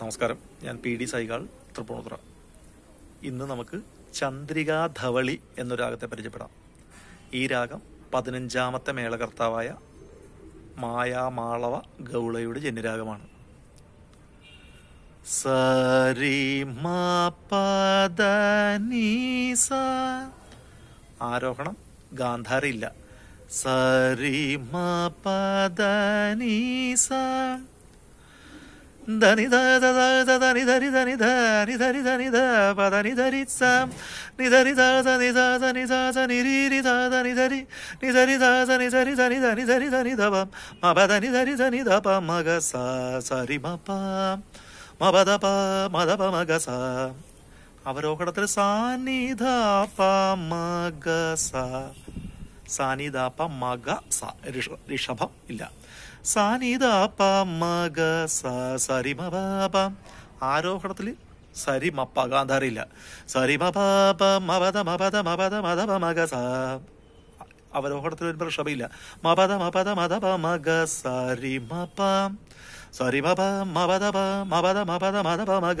നമസ്കാരം ഞാൻ P D സൈകാൾ Tripunithura ഇന്ന് നമുക്ക് ചന്ദ്രികാ ധവളി എന്ന രാഗത്തെ പരിചയപ്പെടാം ഈ രാഗം പതിനഞ്ചാമത്തെ മേളകർത്താവായ മായാമാളവ ഗൗളയുടെ ജന്യരാഗമാണ് സരി ആരോഹണം ഗാന്ധാരയില്ല സരി മാ പദനീസ ധനി ധനി ധനി സ സരി മപ അവരോഹണത്തിൽ സാനിധാപ മഗ സ മഗ സ ഋഷഭം ഇല്ല ആരോഹണത്തില് മഗ സരിമ സരി മപ്പ ഗാന്ധാരിയില്ല സരിമ ബാബ സ അവരോഹണത്തിൽ വരുമ്പോൾ ഋഷഭയില്ല മപദ മപദ മതപ മഗ സരിമ മപദ മപദ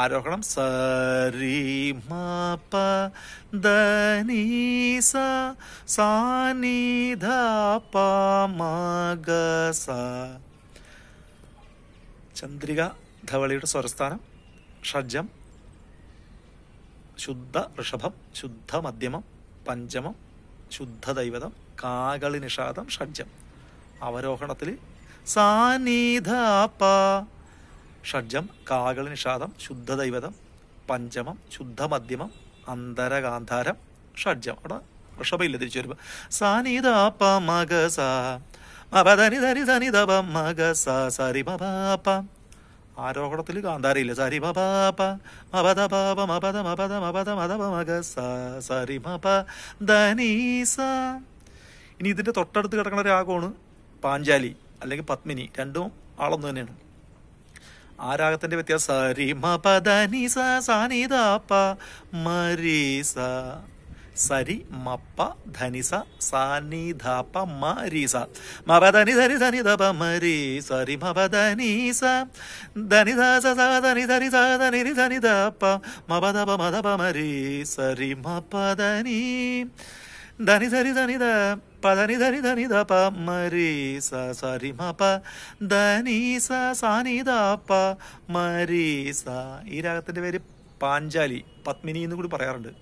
ആരോഹണം സരി പ ദനീസ സാനിധ പമഗസ ചന്ദ്രിക ധവളിയുടെ സ്വരസ്ഥാനം ഷഡ്ജം ശുദ്ധ ഋഷഭം ശുദ്ധ മധ്യമം പഞ്ചമം ശുദ്ധ ദൈവതം കാകളി നിഷാദം ഷഡ്ജം അവരോഹണത്തിൽ സാനിധ പ ഷഡ്ജം കാകളിനിഷാദം ശുദ്ധദൈവതം പഞ്ചമം ശുദ്ധമധ്യമം അന്തരകാന്താരം ഷഡ്ജം അവിടെ ഋഷഭയില്ല തിരിച്ചു വരുമ്പോൾ സാനിത പ മഗ സാ മപധനി ധനി ധനി തപ മഗ സാ സരി മപാപ ആരോഹണത്തിൽ കാന്താരയില്ല സരി ഇനി ഇതിന്റെ തൊട്ടടുത്ത് കിടക്കുന്ന രാഗമാണ് പാഞ്ചാലി അല്ലെങ്കിൽ പത്മിനി രണ്ടും ആളൊന്നു തന്നെയാണ് ആ രാഗത്തിൻ്റെ വ്യത്യാസം സരി മ പദ നി സ സാനിത പ മരി സ సరి మప్ప ధనిస సాని ధప మరీస మబదని ధరి ధని దప మరి సరి మబదనీస ధని ధస ధని ధరి ధని ధని దప మబదప మదప మరి సరి మపదని ധനി ധനി ധനി ധ പധനി ധനി ധനി ധ പ മരി സ സരി മ പ ധനി സ സാനി പ മരി സ ഈ രാഗത്തിൻ്റെ പേര് പാഞ്ചാലി പത്മിനി എന്ന് കൂടി പറയാറുണ്ട്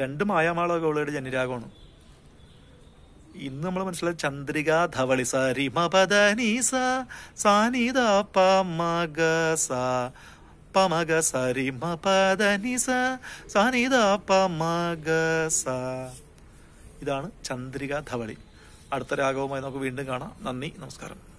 രണ്ട് മായാമാളൊക്കെ ഉള്ളൊരു ജനിരാഗമാണ് ഇന്ന് നമ്മൾ മനസ്സിലായത് ചന്ദ്രിക ധവളി സ രിമ പദ നീ സ സാനിത പ മഗ സ pa ma ഇതാണ് ചന്ദ്രിക ധവളി അടുത്ത രാഗവുമായി നമുക്ക് വീണ്ടും കാണാം നന്ദി നമസ്കാരം